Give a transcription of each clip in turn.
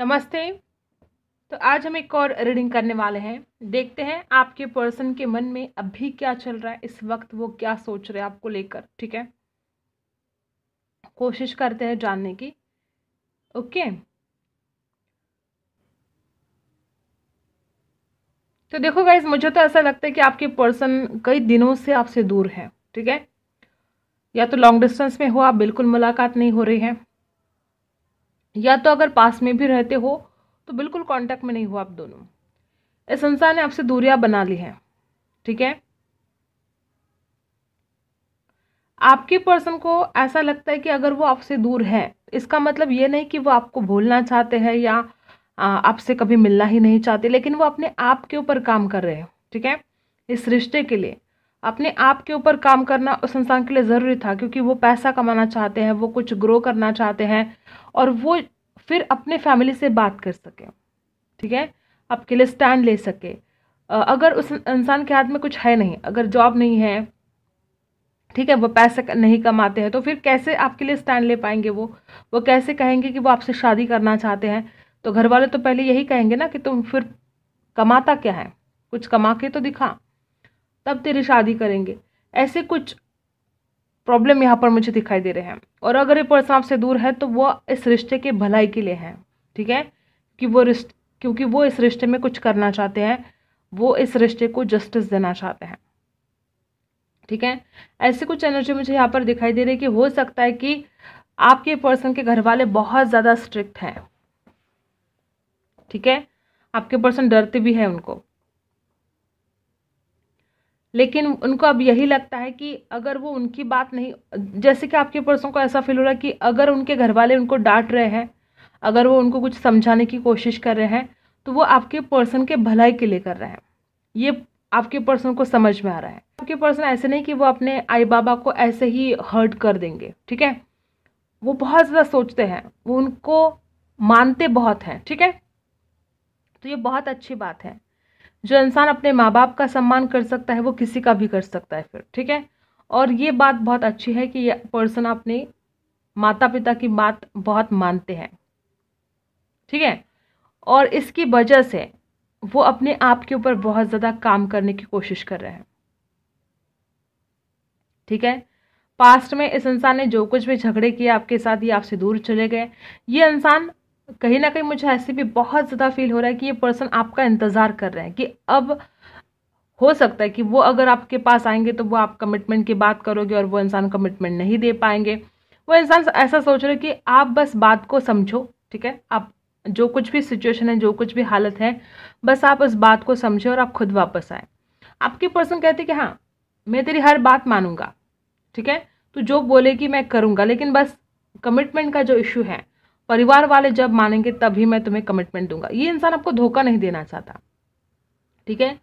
नमस्ते तो आज हम एक और रीडिंग करने वाले हैं देखते हैं आपके पर्सन के मन में अभी क्या चल रहा है इस वक्त वो क्या सोच रहे हैं आपको लेकर ठीक है कोशिश करते हैं जानने की ओके तो देखो गाइज मुझे तो ऐसा लगता है कि आपके पर्सन कई दिनों से आपसे दूर है ठीक है या तो लॉन्ग डिस्टेंस में हो आप बिल्कुल मुलाकात नहीं हो रही है या तो अगर पास में भी रहते हो तो बिल्कुल कांटेक्ट में नहीं हुआ आप दोनों इस संसार ने आपसे दूरियां बना ली हैं ठीक है आपके पर्सन को ऐसा लगता है कि अगर वो आपसे दूर है इसका मतलब ये नहीं कि वो आपको भूलना चाहते हैं या आपसे कभी मिलना ही नहीं चाहते लेकिन वो अपने आप के ऊपर काम कर रहे हैं ठीक है इस रिश्ते के लिए अपने आप के ऊपर काम करना उस इंसान के लिए ज़रूरी था क्योंकि वो पैसा कमाना चाहते हैं वो कुछ ग्रो करना चाहते हैं और वो फिर अपने फैमिली से बात कर सके ठीक है आपके लिए स्टैंड ले सके अगर उस इंसान के हाथ में कुछ है नहीं अगर जॉब नहीं है ठीक है वो पैसे नहीं कमाते हैं तो फिर कैसे आपके लिए स्टैंड ले पाएंगे वो वो कैसे कहेंगे कि वो आपसे शादी करना चाहते हैं तो घर वाले तो पहले यही कहेंगे ना कि तुम फिर कमाता क्या है कुछ कमा के तो दिखा तब तेरी शादी करेंगे ऐसे कुछ प्रॉब्लम यहाँ पर मुझे दिखाई दे रहे हैं और अगर ये पर्सन आपसे दूर है तो वो इस रिश्ते के भलाई के लिए हैं ठीक है कि वो रिश्ते क्योंकि वो इस रिश्ते में कुछ करना चाहते हैं वो इस रिश्ते को जस्टिस देना चाहते हैं ठीक है ऐसे कुछ एनर्जी मुझे यहाँ पर दिखाई दे रही है कि हो सकता है कि आपके पर्सन के घर वाले बहुत ज़्यादा स्ट्रिक्ट हैं ठीक है आपके पर्सन डरते भी हैं उनको लेकिन उनको अब यही लगता है कि अगर वो उनकी बात नहीं जैसे कि आपके पर्सों को ऐसा फील हो रहा है कि अगर उनके घर वाले उनको डांट रहे हैं अगर वो उनको कुछ समझाने की कोशिश कर रहे हैं तो वो आपके पर्सन के भलाई के लिए कर रहे हैं ये आपके पर्सन को समझ में आ रहा है आपके पर्सन ऐसे नहीं कि वो अपने आई बाबा को ऐसे ही हर्ट कर देंगे ठीक है वो बहुत ज़्यादा सोचते हैं वो उनको मानते बहुत हैं ठीक है तो ये बहुत अच्छी बात है जो इंसान अपने माँ बाप का सम्मान कर सकता है वो किसी का भी कर सकता है फिर ठीक है और ये बात बहुत अच्छी है कि ये पर्सन अपने माता पिता की बात बहुत मानते हैं ठीक है और इसकी वजह से वो अपने आप के ऊपर बहुत ज़्यादा काम करने की कोशिश कर रहे हैं ठीक है पास्ट में इस इंसान ने जो कुछ भी झगड़े किए आपके साथ ये आपसे दूर चले गए ये इंसान कहीं ना कहीं मुझे ऐसे भी बहुत ज़्यादा फील हो रहा है कि ये पर्सन आपका इंतज़ार कर रहे हैं कि अब हो सकता है कि वो अगर आपके पास आएंगे तो वो आप कमिटमेंट की बात करोगे और वो इंसान कमिटमेंट नहीं दे पाएंगे वो इंसान ऐसा सोच रहे कि आप बस बात को समझो ठीक है आप जो कुछ भी सिचुएशन है जो कुछ भी हालत है बस आप उस बात को समझो और आप खुद वापस आए आपके पर्सन कहते कि हाँ मैं तेरी हर बात मानूंगा ठीक है तो जो बोलेगी मैं करूँगा लेकिन बस कमिटमेंट का जो इशू है परिवार वाले जब मानेंगे तभी मैं तुम्हें कमिटमेंट दूंगा ये इंसान आपको धोखा नहीं देना चाहता ठीक है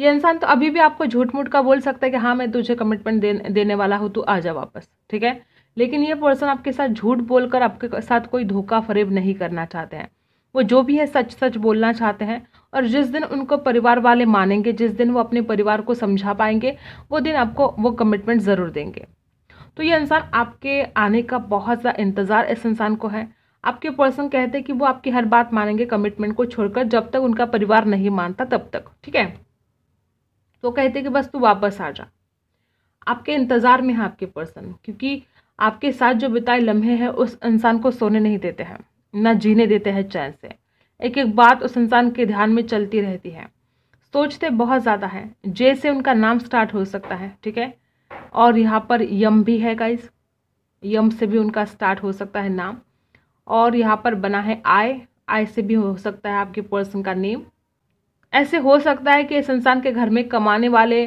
ये इंसान तो अभी भी आपको झूठ मूठ का बोल सकता है कि हाँ मैं तुझे कमिटमेंट देने वाला हूँ तू आ जा वापस ठीक है लेकिन ये पर्सन आपके साथ झूठ बोलकर आपके साथ कोई धोखा फरेब नहीं करना चाहते हैं वो जो भी है सच सच बोलना चाहते हैं और जिस दिन उनको परिवार वाले मानेंगे जिस दिन वो अपने परिवार को समझा पाएंगे वो दिन आपको वो कमिटमेंट ज़रूर देंगे तो ये इंसान आपके आने का बहुत सा इंतज़ार इस इंसान को है आपके पर्सन कहते हैं कि वो आपकी हर बात मानेंगे कमिटमेंट को छोड़कर जब तक उनका परिवार नहीं मानता तब तक ठीक है तो कहते कि बस तू वापस आ जा आपके इंतज़ार में है आपके पर्सन क्योंकि आपके साथ जो बिताए लम्हे हैं उस इंसान को सोने नहीं देते हैं ना जीने देते हैं चैन से एक एक बात उस इंसान के ध्यान में चलती रहती है सोचते बहुत ज़्यादा है जे से उनका नाम स्टार्ट हो सकता है ठीक है और यहाँ पर यम भी है गाइज यम से भी उनका स्टार्ट हो सकता है नाम और यहाँ पर बना है आय आय से भी हो सकता है आपके पर्सन का नेम ऐसे हो सकता है कि इस इंसान के घर में कमाने वाले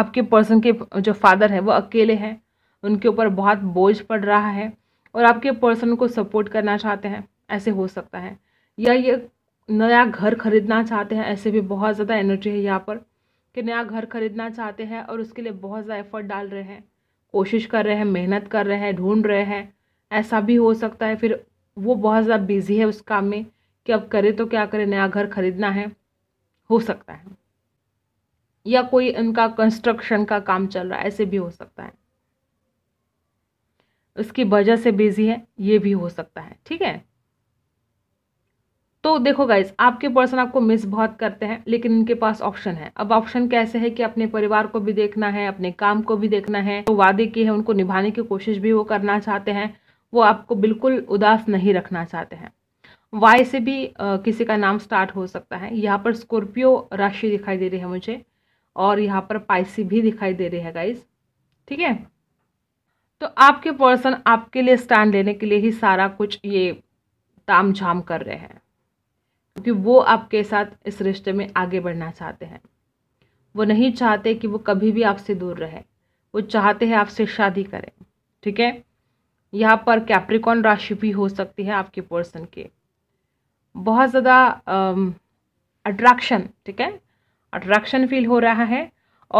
आपके पर्सन के जो फादर हैं वो अकेले हैं उनके ऊपर बहुत बोझ पड़ रहा है और आपके पर्सन को सपोर्ट करना चाहते हैं ऐसे हो सकता है या ये नया घर खरीदना चाहते हैं ऐसे भी बहुत ज़्यादा एनर्जी है यहाँ पर कि नया घर खरीदना चाहते हैं और उसके लिए बहुत ज़्यादा एफर्ट डाल रहे हैं कोशिश कर रहे हैं मेहनत कर रहे हैं ढूंढ रहे हैं ऐसा भी हो सकता है फिर वो बहुत ज़्यादा बिज़ी है उस काम में कि अब करे तो क्या करे नया घर खरीदना है हो सकता है या कोई उनका कंस्ट्रक्शन का काम चल रहा है ऐसे भी हो सकता है उसकी वजह से बिजी है ये भी हो सकता है ठीक है तो देखो गाइज आपके पर्सन आपको मिस बहुत करते हैं लेकिन इनके पास ऑप्शन है अब ऑप्शन कैसे है कि अपने परिवार को भी देखना है अपने काम को भी देखना है तो वादे किए हैं उनको निभाने की कोशिश भी वो करना चाहते हैं वो आपको बिल्कुल उदास नहीं रखना चाहते हैं वाई से भी किसी का नाम स्टार्ट हो सकता है यहाँ पर स्कॉर्पियो राशि दिखाई दे रही है मुझे और यहाँ पर पाइसी भी दिखाई दे रही है गाइज ठीक है तो आपके पर्सन आपके लिए स्टैंड लेने के लिए ही सारा कुछ ये ताम झाम कर रहे हैं क्योंकि वो आपके साथ इस रिश्ते में आगे बढ़ना चाहते हैं वो नहीं चाहते कि वो कभी भी आपसे दूर रहे वो चाहते हैं आपसे शादी करें ठीक है यहाँ पर कैप्रिकॉन राशि भी हो सकती है आपके पर्सन के बहुत ज़्यादा अट्रैक्शन ठीक है अट्रैक्शन फील हो रहा है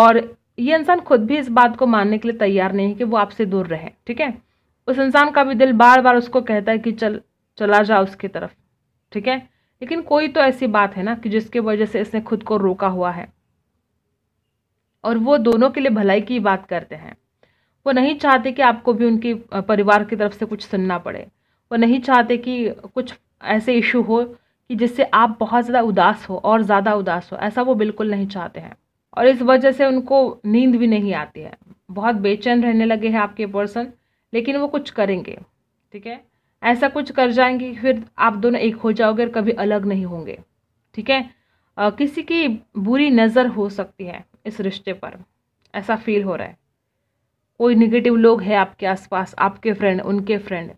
और ये इंसान खुद भी इस बात को मानने के लिए तैयार नहीं है कि वो आपसे दूर रहे ठीक है उस इंसान का भी दिल बार बार उसको कहता है कि चल चला जा उसकी तरफ ठीक है लेकिन कोई तो ऐसी बात है ना कि जिसके वजह से इसने खुद को रोका हुआ है और वो दोनों के लिए भलाई की बात करते हैं वो नहीं चाहते कि आपको भी उनकी परिवार की तरफ से कुछ सुनना पड़े वो नहीं चाहते कि कुछ ऐसे इशू हो कि जिससे आप बहुत ज़्यादा उदास हो और ज़्यादा उदास हो ऐसा वो बिल्कुल नहीं चाहते हैं और इस वजह से उनको नींद भी नहीं आती है बहुत बेचैन रहने लगे हैं आपके पर्सन लेकिन वो कुछ करेंगे ठीक है ऐसा कुछ कर जाएंगे फिर आप दोनों एक हो जाओगे और कभी अलग नहीं होंगे ठीक है किसी की बुरी नज़र हो सकती है इस रिश्ते पर ऐसा फील हो रहा है कोई निगेटिव लोग है आपके आसपास आपके फ्रेंड उनके फ्रेंड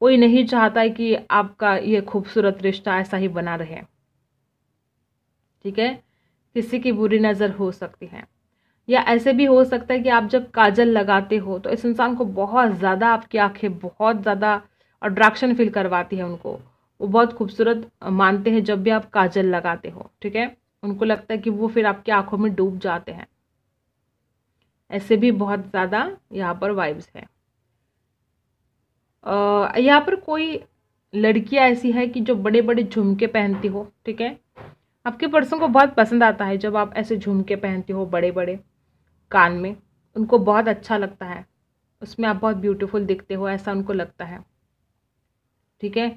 कोई नहीं चाहता है कि आपका ये खूबसूरत रिश्ता ऐसा ही बना रहे ठीक है किसी की बुरी नज़र हो सकती है या ऐसे भी हो सकता है कि आप जब काजल लगाते हो तो इस इंसान को बहुत ज़्यादा आपकी आंखें बहुत ज़्यादा अट्रैक्शन फील करवाती है उनको वो बहुत खूबसूरत मानते हैं जब भी आप काजल लगाते हो ठीक है उनको लगता है कि वो फिर आपकी आंखों में डूब जाते हैं ऐसे भी बहुत ज़्यादा यहाँ पर वाइब्स है यहाँ पर कोई लड़कियाँ ऐसी है कि जो बड़े बड़े झुमके पहनती हो ठीक है आपके पर्सन को बहुत पसंद आता है जब आप ऐसे झुमके पहनती हो बड़े बड़े कान में उनको बहुत अच्छा लगता है उसमें आप बहुत ब्यूटीफुल दिखते हो ऐसा उनको लगता है ठीक है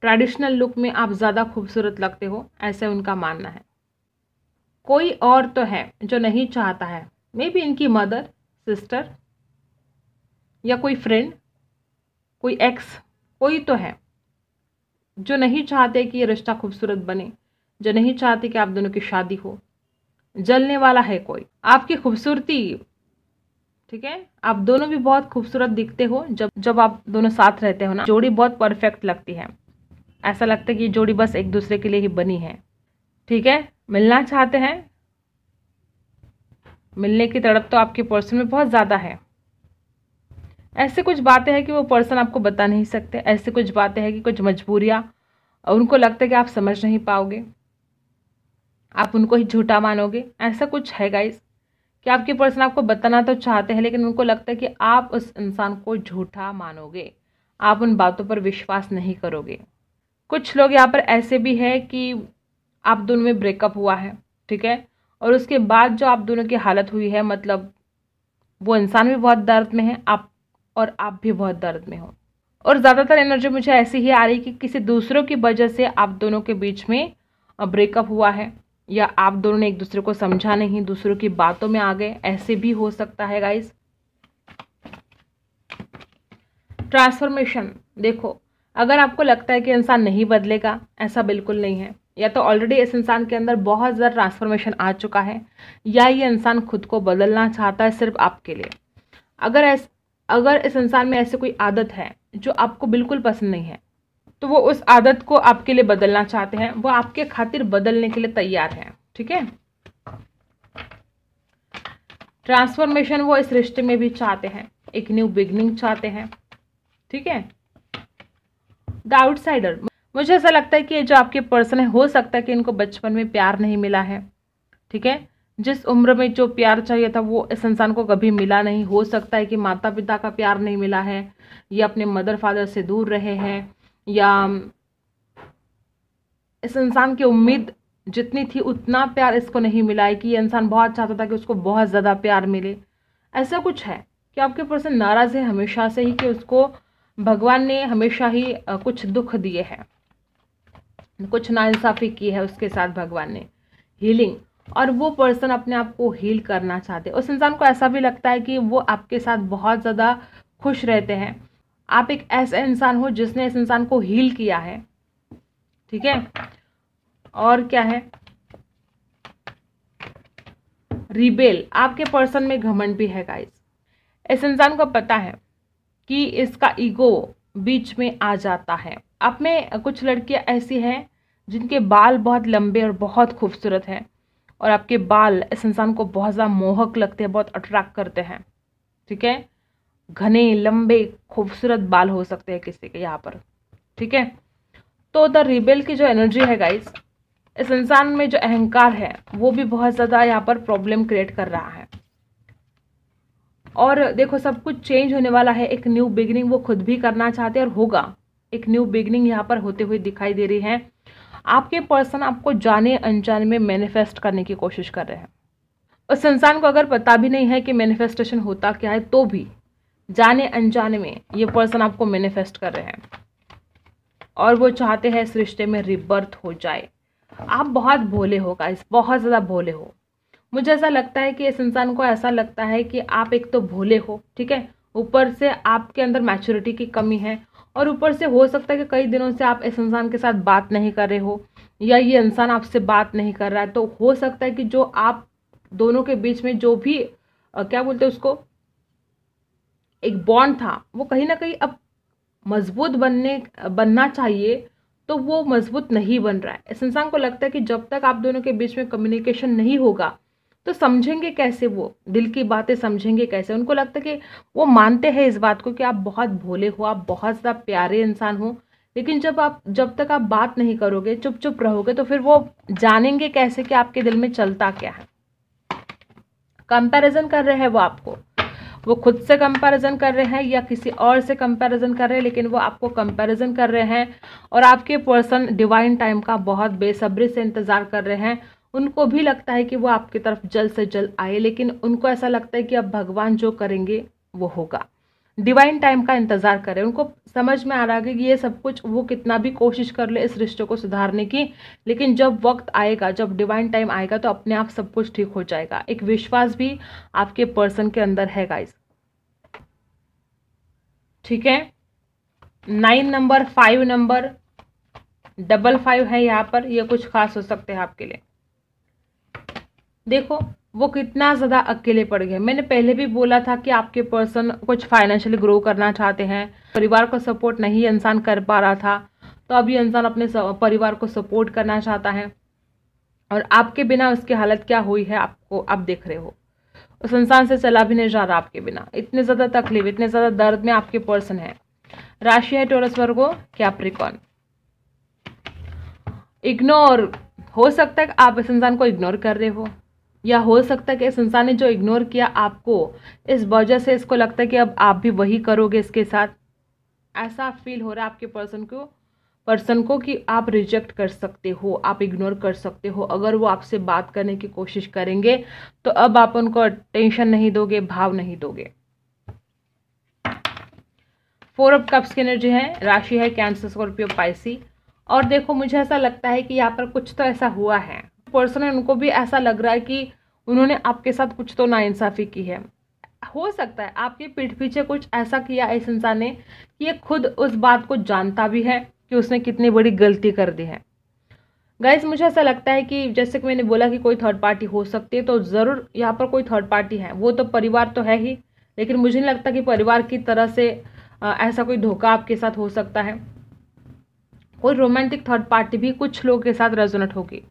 ट्रेडिशनल लुक में आप ज़्यादा खूबसूरत लगते हो ऐसे उनका मानना है कोई और तो है जो नहीं चाहता है मे बी इनकी मदर सिस्टर या कोई फ्रेंड कोई एक्स कोई तो है जो नहीं चाहते कि ये रिश्ता खूबसूरत बने जो नहीं चाहते कि आप दोनों की शादी हो जलने वाला है कोई आपकी खूबसूरती ठीक है आप दोनों भी बहुत खूबसूरत दिखते हो जब जब आप दोनों साथ रहते हो ना जोड़ी बहुत परफेक्ट लगती है ऐसा लगता है कि जोड़ी बस एक दूसरे के लिए ही बनी है ठीक है मिलना चाहते हैं मिलने की तड़प तो आपके पर्सन में बहुत ज़्यादा है ऐसे कुछ बातें हैं कि वो पर्सन आपको बता नहीं सकते ऐसे कुछ बातें हैं कि कुछ मजबूरियाँ उनको लगता है कि आप समझ नहीं पाओगे आप उनको ही झूठा मानोगे ऐसा कुछ है गाइज कि आपके पर्सन आपको बताना तो चाहते हैं लेकिन उनको लगता है कि आप उस इंसान को झूठा मानोगे आप उन बातों पर विश्वास नहीं करोगे कुछ लोग यहाँ पर ऐसे भी हैं कि आप दोनों में ब्रेकअप हुआ है ठीक है और उसके बाद जो आप दोनों की हालत हुई है मतलब वो इंसान भी बहुत दर्द में है आप और आप भी बहुत दर्द में हो और ज़्यादातर एनर्जी मुझे ऐसी ही आ रही कि किसी दूसरों की वजह से आप दोनों के बीच में ब्रेकअप हुआ है या आप दोनों ने एक दूसरे को समझा नहीं दूसरों की बातों में आ गए ऐसे भी हो सकता है गाइस ट्रांसफॉर्मेशन देखो अगर आपको लगता है कि इंसान नहीं बदलेगा ऐसा बिल्कुल नहीं है या तो ऑलरेडी इस इंसान के अंदर बहुत ज़्यादा ट्रांसफॉर्मेशन आ चुका है या ये इंसान खुद को बदलना चाहता है सिर्फ आपके लिए अगर ऐस अगर इस इंसान में ऐसी कोई आदत है जो आपको बिल्कुल पसंद नहीं है तो वो उस आदत को आपके लिए बदलना चाहते हैं वो आपके खातिर बदलने के लिए तैयार हैं ठीक है ट्रांसफॉर्मेशन वो इस रिश्ते में भी चाहते हैं एक न्यू बिगनिंग चाहते हैं ठीक है द आउटसाइडर मुझे ऐसा लगता है कि ये जो आपके पर्सन है हो सकता है कि इनको बचपन में प्यार नहीं मिला है ठीक है जिस उम्र में जो प्यार चाहिए था वो इस इंसान को कभी मिला नहीं हो सकता है कि माता पिता का प्यार नहीं मिला है या अपने मदर फादर से दूर रहे हैं या इस इंसान की उम्मीद जितनी थी उतना प्यार इसको नहीं मिला है कि ये इंसान बहुत चाहता था कि उसको बहुत ज़्यादा प्यार मिले ऐसा कुछ है कि आपके पर्सन नाराज़ है हमेशा से ही कि उसको भगवान ने हमेशा ही कुछ दुख दिए हैं कुछ नाइंसाफ़ी की है उसके साथ भगवान ने हीलिंग और वो पर्सन अपने आप को हील करना चाहते उस इंसान को ऐसा भी लगता है कि वो आपके साथ बहुत ज़्यादा खुश रहते हैं आप एक ऐसा इंसान हो जिसने इस इंसान को हील किया है ठीक है और क्या है रिबेल आपके पर्सन में घमंड भी है गाइस इस इंसान को पता है कि इसका ईगो बीच में आ जाता है आप में कुछ लड़कियां ऐसी हैं जिनके बाल बहुत लंबे और बहुत खूबसूरत हैं और आपके बाल इस इंसान को बहुत ज़्यादा मोहक लगते हैं बहुत अट्रैक्ट करते हैं ठीक है घने लंबे खूबसूरत बाल हो सकते हैं किसी के यहाँ पर ठीक है तो द रिबेल की जो एनर्जी है गाइस इस इंसान में जो अहंकार है वो भी बहुत ज़्यादा यहाँ पर प्रॉब्लम क्रिएट कर रहा है और देखो सब कुछ चेंज होने वाला है एक न्यू बिगनिंग वो खुद भी करना चाहते हैं और होगा एक न्यू बिगनिंग यहाँ पर होते हुए दिखाई दे रही है आपके पर्सन आपको जाने अनजाने में मैनिफेस्ट करने की कोशिश कर रहे हैं उस इंसान को अगर पता भी नहीं है कि मैनिफेस्टेशन होता क्या है तो भी जाने अनजाने में ये पर्सन आपको मैनिफेस्ट कर रहे हैं और वो चाहते हैं इस रिश्ते में रिबर्थ हो जाए आप बहुत भोले हो गाइस बहुत ज़्यादा भोले हो मुझे ऐसा लगता है कि इस इंसान को ऐसा लगता है कि आप एक तो भोले हो ठीक है ऊपर से आपके अंदर मैच्योरिटी की कमी है और ऊपर से हो सकता है कि कई दिनों से आप इस इंसान के साथ बात नहीं कर रहे हो या ये इंसान आपसे बात नहीं कर रहा है तो हो सकता है कि जो आप दोनों के बीच में जो भी क्या बोलते उसको एक बॉन्ड था वो कहीं ना कहीं अब मजबूत बनने बनना चाहिए तो वो मजबूत नहीं बन रहा है इस इंसान को लगता है कि जब तक आप दोनों के बीच में कम्युनिकेशन नहीं होगा तो समझेंगे कैसे वो दिल की बातें समझेंगे कैसे उनको लगता है कि वो मानते हैं इस बात को कि आप बहुत भोले हो आप बहुत ज़्यादा प्यारे इंसान हो लेकिन जब आप जब तक आप बात नहीं करोगे चुप चुप रहोगे तो फिर वो जानेंगे कैसे कि आपके दिल में चलता क्या है कंपैरिजन कर रहे हैं वो आपको वो खुद से कंपैरिजन कर रहे हैं या किसी और से कंपैरिजन कर रहे हैं लेकिन वो आपको कंपैरिजन कर रहे हैं और आपके पर्सन डिवाइन टाइम का बहुत बेसब्री से इंतज़ार कर रहे हैं उनको भी लगता है कि वो आपकी तरफ जल्द से जल्द आए लेकिन उनको ऐसा लगता है कि अब भगवान जो करेंगे वो होगा डिवाइन टाइम का इंतज़ार करें उनको समझ में आ रहा है कि ये सब कुछ वो कितना भी कोशिश कर ले इस रिश्ते को सुधारने की लेकिन जब वक्त आएगा जब डिवाइन टाइम आएगा तो अपने आप सब कुछ ठीक हो जाएगा एक विश्वास भी आपके पर्सन के अंदर है गाइस ठीक है nine number five number double five है यहाँ पर ये कुछ खास हो सकते हैं आपके लिए देखो वो कितना ज़्यादा अकेले पड़ गए मैंने पहले भी बोला था कि आपके पर्सन कुछ फाइनेंशियली ग्रो करना चाहते हैं परिवार को सपोर्ट नहीं इंसान कर पा रहा था तो अभी इंसान अपने परिवार को सपोर्ट करना चाहता है और आपके बिना उसकी हालत क्या हुई है आपको आप देख रहे हो उस इंसान से चला भी नहीं जा रहा आपके बिना इतने ज़्यादा तकलीफ इतने ज़्यादा दर्द में आपके पर्सन है राशि है टोरस वर्गो कैप्रिकॉन इग्नोर हो सकता है आप इस इंसान को इग्नोर कर रहे हो या हो सकता है कि इस इंसान ने जो इग्नोर किया आपको इस वजह से इसको लगता है कि अब आप भी वही करोगे इसके साथ ऐसा फील हो रहा है आपके पर्सन को पर्सन को कि आप रिजेक्ट कर सकते हो आप इग्नोर कर सकते हो अगर वो आपसे बात करने की कोशिश करेंगे तो अब आप उनको टेंशन नहीं दोगे भाव नहीं दोगे फोर ऑफ कप्स की एनर्जी है राशि है कैंसर स्कॉर्पियो पाइसी और देखो मुझे ऐसा लगता है कि यहाँ पर कुछ तो ऐसा हुआ है पर्सन है उनको भी ऐसा लग रहा है कि उन्होंने आपके साथ कुछ तो नाइंसाफ़ी की है हो सकता है आपके पीठ पीछे कुछ ऐसा किया इस इंसान ने कि ये खुद उस बात को जानता भी है कि उसने कितनी बड़ी गलती कर दी है गाइज मुझे ऐसा लगता है कि जैसे कि मैंने बोला कि कोई थर्ड पार्टी हो सकती है तो ज़रूर यहाँ पर कोई थर्ड पार्टी है वो तो परिवार तो है ही लेकिन मुझे नहीं लगता कि परिवार की तरह से ऐसा कोई धोखा आपके साथ हो सकता है कोई रोमांटिक थर्ड पार्टी भी कुछ लोगों के साथ रेजोनेट होगी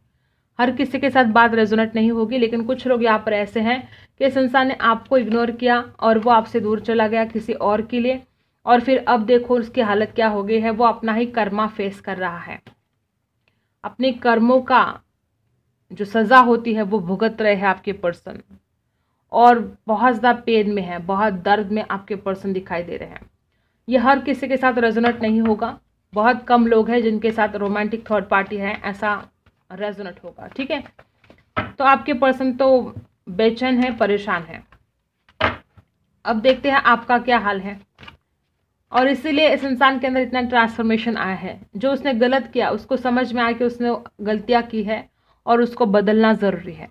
हर किसी के साथ बात रेजोनेट नहीं होगी लेकिन कुछ लोग यहाँ पर ऐसे हैं कि इस इंसान ने आपको इग्नोर किया और वो आपसे दूर चला गया किसी और के लिए और फिर अब देखो उसकी हालत क्या हो गई है वो अपना ही कर्मा फेस कर रहा है अपने कर्मों का जो सज़ा होती है वो भुगत रहे हैं आपके पर्सन और बहुत ज़्यादा पेन में है बहुत दर्द में आपके पर्सन दिखाई दे रहे हैं ये हर किसी के साथ रेजोनेट नहीं होगा बहुत कम लोग हैं जिनके साथ रोमांटिक थर्ड पार्टी है ऐसा रेजोनेट होगा ठीक है तो आपके पर्सन तो बेचैन है परेशान है अब देखते हैं आपका क्या हाल है और इसीलिए इस इंसान के अंदर इतना ट्रांसफॉर्मेशन आया है जो उसने गलत किया उसको समझ में आया कि उसने गलतियां की है और उसको बदलना ज़रूरी है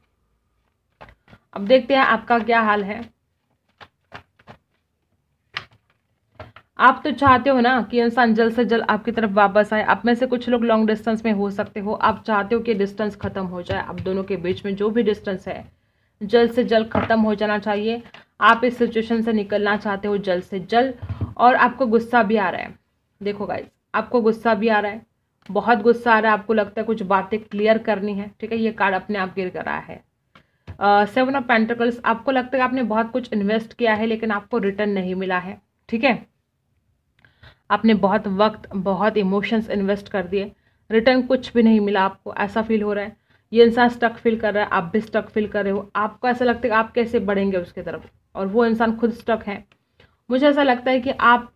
अब देखते हैं आपका क्या हाल है आप तो चाहते हो ना कि इंसान जल्द से जल्द आपकी तरफ वापस आए आप में से कुछ लोग लॉन्ग डिस्टेंस में हो सकते हो आप चाहते हो कि डिस्टेंस ख़त्म हो जाए आप दोनों के बीच में जो भी डिस्टेंस है जल्द से जल्द ख़त्म हो जाना चाहिए आप इस सिचुएशन से निकलना चाहते हो जल्द से जल्द और आपको गुस्सा भी आ रहा है देखो गाइज आपको गुस्सा भी आ रहा है बहुत गुस्सा आ रहा है आपको लगता है कुछ बातें क्लियर करनी है ठीक है ये कार्ड अपने आप गिर कर रहा है सेवन ऑफ पेंटिकल्स आपको लगता है आपने बहुत कुछ इन्वेस्ट किया है लेकिन आपको रिटर्न नहीं मिला है ठीक है आपने बहुत वक्त बहुत इमोशंस इन्वेस्ट कर दिए रिटर्न कुछ भी नहीं मिला आपको ऐसा फील हो रहा है ये इंसान स्टक फील कर रहा है आप भी स्टक फील कर रहे हो आपको ऐसा लगता है कि आप कैसे बढ़ेंगे उसके तरफ और वो इंसान खुद स्टक है मुझे ऐसा लगता है कि आप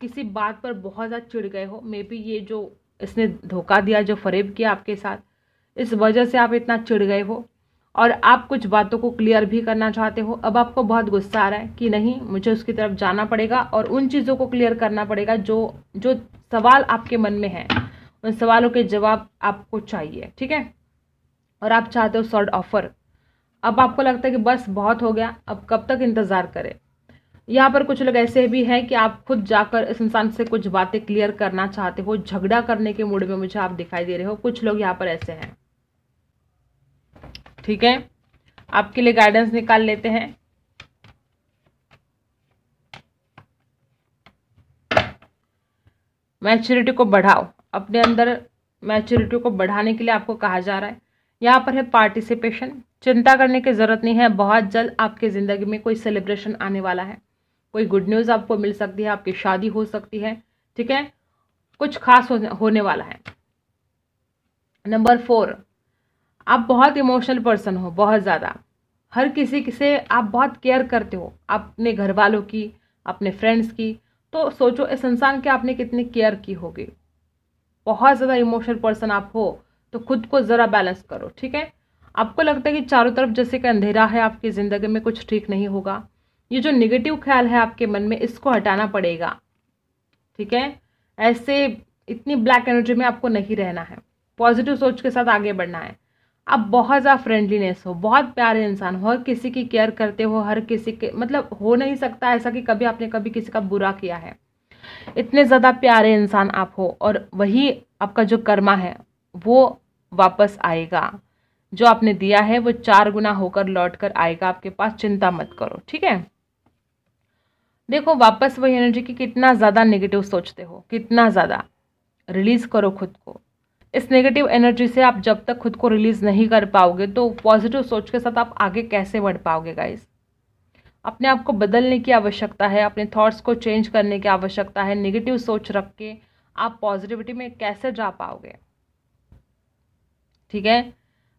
किसी बात पर बहुत ज़्यादा चिड़ गए हो मे बी ये जो इसने धोखा दिया जो फरेब किया आपके साथ इस वजह से आप इतना चिड़ गए हो और आप कुछ बातों को क्लियर भी करना चाहते हो अब आपको बहुत गुस्सा आ रहा है कि नहीं मुझे उसकी तरफ जाना पड़ेगा और उन चीज़ों को क्लियर करना पड़ेगा जो जो सवाल आपके मन में है उन सवालों के जवाब आपको चाहिए ठीक है और आप चाहते हो सॉर्ट ऑफर अब आपको लगता है कि बस बहुत हो गया अब कब तक इंतज़ार करें यहाँ पर कुछ लोग ऐसे भी हैं कि आप खुद जाकर इस इंसान से कुछ बातें क्लियर करना चाहते हो झगड़ा करने के मूड में मुझे आप दिखाई दे रहे हो कुछ लोग यहाँ पर ऐसे हैं ठीक है आपके लिए गाइडेंस निकाल लेते हैं मैच्योरिटी को बढ़ाओ अपने अंदर मैच्योरिटी को बढ़ाने के लिए आपको कहा जा रहा है यहाँ पर है पार्टिसिपेशन चिंता करने की ज़रूरत नहीं है बहुत जल्द आपके ज़िंदगी में कोई सेलिब्रेशन आने वाला है कोई गुड न्यूज़ आपको मिल सकती है आपकी शादी हो सकती है ठीक है कुछ खास होने वाला है नंबर फोर आप बहुत इमोशनल पर्सन हो बहुत ज़्यादा हर किसी से आप बहुत केयर करते हो अपने घर वालों की अपने फ्रेंड्स की तो सोचो इस इंसान की आपने कितनी केयर की होगी बहुत ज़्यादा इमोशनल पर्सन आप हो तो खुद को ज़रा बैलेंस करो ठीक है आपको लगता है कि चारों तरफ जैसे कि अंधेरा है आपकी ज़िंदगी में कुछ ठीक नहीं होगा ये जो निगेटिव ख्याल है आपके मन में इसको हटाना पड़ेगा ठीक है ऐसे इतनी ब्लैक एनर्जी में आपको नहीं रहना है पॉजिटिव सोच के साथ आगे बढ़ना है आप बहुत ज़्यादा फ्रेंडलीनेस हो बहुत प्यारे इंसान हो हर किसी की केयर करते हो हर किसी के मतलब हो नहीं सकता ऐसा कि कभी आपने कभी किसी का बुरा किया है इतने ज़्यादा प्यारे इंसान आप हो और वही आपका जो कर्मा है वो वापस आएगा जो आपने दिया है वो चार गुना होकर लौट कर आएगा आपके पास चिंता मत करो ठीक है देखो वापस वही एनर्जी की कितना ज़्यादा नेगेटिव सोचते हो कितना ज़्यादा रिलीज़ करो खुद को इस नेगेटिव एनर्जी से आप जब तक खुद को रिलीज नहीं कर पाओगे तो पॉजिटिव सोच के साथ आप आगे कैसे बढ़ पाओगे गाइस अपने आप को बदलने की आवश्यकता है अपने थॉट्स को चेंज करने की आवश्यकता है नेगेटिव सोच रख के आप पॉजिटिविटी में कैसे जा पाओगे ठीक है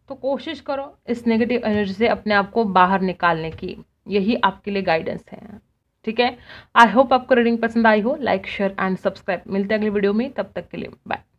तो कोशिश करो इस नेगेटिव एनर्जी से अपने आप को बाहर निकालने की यही आपके लिए गाइडेंस है ठीक है आई होप आपको रीडिंग पसंद आई हो लाइक शेयर एंड सब्सक्राइब मिलते हैं अगले वीडियो में तब तक के लिए बाय